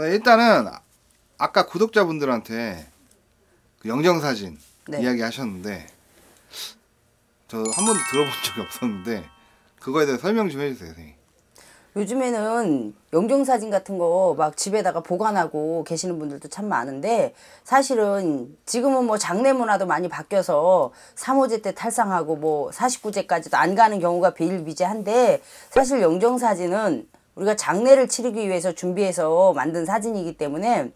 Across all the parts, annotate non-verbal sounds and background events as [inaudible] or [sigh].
어, 일단은 아까 구독자분들한테 그 영정사진 네. 이야기 하셨는데 저 한 번도 들어본 [laughs] 적이 없었는데 그거에 대해 설명 좀 해주세요 선생님 요즘에는 영정사진 같은 거 막 집에다가 보관하고 계시는 분들도 참 많은데 사실은 지금은 뭐 장례 문화도 많이 바뀌어서 3호제 때 탈상하고 뭐 49제까지도 안 가는 경우가 비일비재한데 사실 영정사진은 우리가 장례를 치르기 위해서 준비해서 만든 사진이기 때문에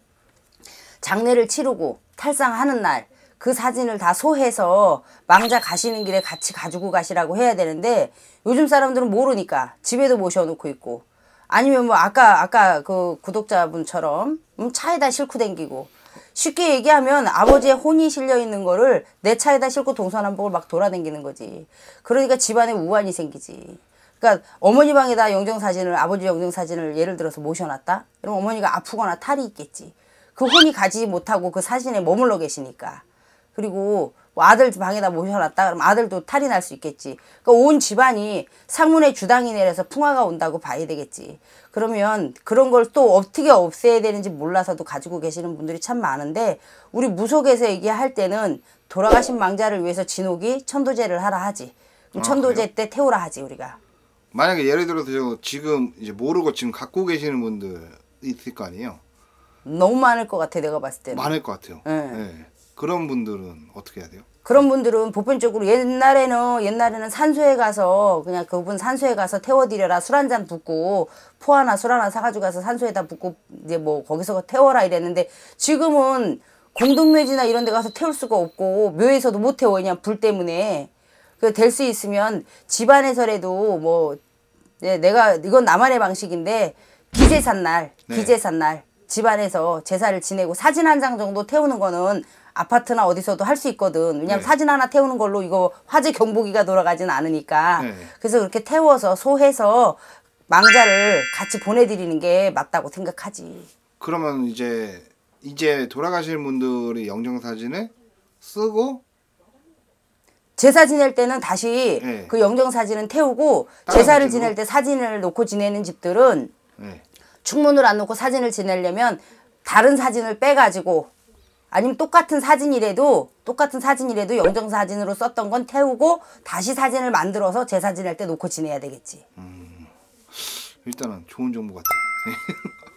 장례를 치르고 탈상하는 날 그 사진을 다 소해서 망자 가시는 길에 같이 가지고 가시라고 해야 되는데 요즘 사람들은 모르니까 집에도 모셔놓고 있고 아니면 뭐 아까 아까 그 구독자분처럼 음, 차에다 싣고 댕기고 쉽게 얘기하면 아버지의 혼이 실려 있는 거를 내 차에다 싣고 동서남북을 막돌아댕기는 거지 그러니까 집안에 우환이 생기지 그러니까 어머니 방에다 영정 사진을 아버지 영정 사진을 예를 들어서 모셔놨다. 그럼 어머니가 아프거나 탈이 있겠지. 그 혼이 가지 못하고 그 사진에 머물러 계시니까. 그리고 뭐 아들 방에다 모셔놨다. 그럼 아들도 탈이 날 수 있겠지. 그러니까 온 집안이 상문의 주당이 내려서 풍화가 온다고 봐야 되겠지. 그러면 그런 걸 또 어떻게 없애야 되는지 몰라서도 가지고 계시는 분들이 참 많은데 우리 무속에서 얘기할 때는 돌아가신 망자를 위해서 진옥이 천도제를 하라 하지. 아, 천도제 그래요? 때 태우라 하지 우리가. 만약에 예를 들어서 지금 이제 모르고 지금 갖고 계시는 분들 있을 거 아니에요. 너무 많을 것 같아 내가 봤을 때는. 많을 것 같아요. 네. 네. 그런 분들은 어떻게 해야 돼요? 그런 분들은 보편적으로 옛날에는 옛날에는 산소에 가서 그냥 그분 산소에 가서 태워드려라 술 한잔 붓고 포 하나 술 하나 사가지고 가서 산소에다 붓고 이제 뭐 거기서 태워라 이랬는데 지금은 공동묘지나 이런 데 가서 태울 수가 없고 묘에서도 못 태워 그냥 불 때문에 그될수 있으면 집안에서라도 뭐 네, 내가 이건 나만의 방식인데 기재산 날, 네. 기재산 날 집안에서 제사를 지내고 사진 한 장 정도 태우는 거는 아파트나 어디서도 할 수 있거든. 왜냐면 네. 사진 하나 태우는 걸로 이거 화재 경보기가 돌아가진 않으니까. 네. 그래서 그렇게 태워서 소해서 망자를 같이 보내드리는 게 맞다고 생각하지. 그러면 이제 이제 돌아가실 분들이 영정 사진을 쓰고 제사 지낼 때는 다시 네. 그 영정 사진은 태우고 제사를 지낼 때 사진을 놓고 지내는 집들은 네. 충문을 안 놓고 사진을 지내려면 다른 사진을 빼가지고 아니면 똑같은 사진이라도 똑같은 사진이라도 영정 사진으로 썼던 건 태우고 다시 사진을 만들어서 제사 지낼 때 놓고 지내야 되겠지. 음, 일단은 좋은 정보 같아. [laughs]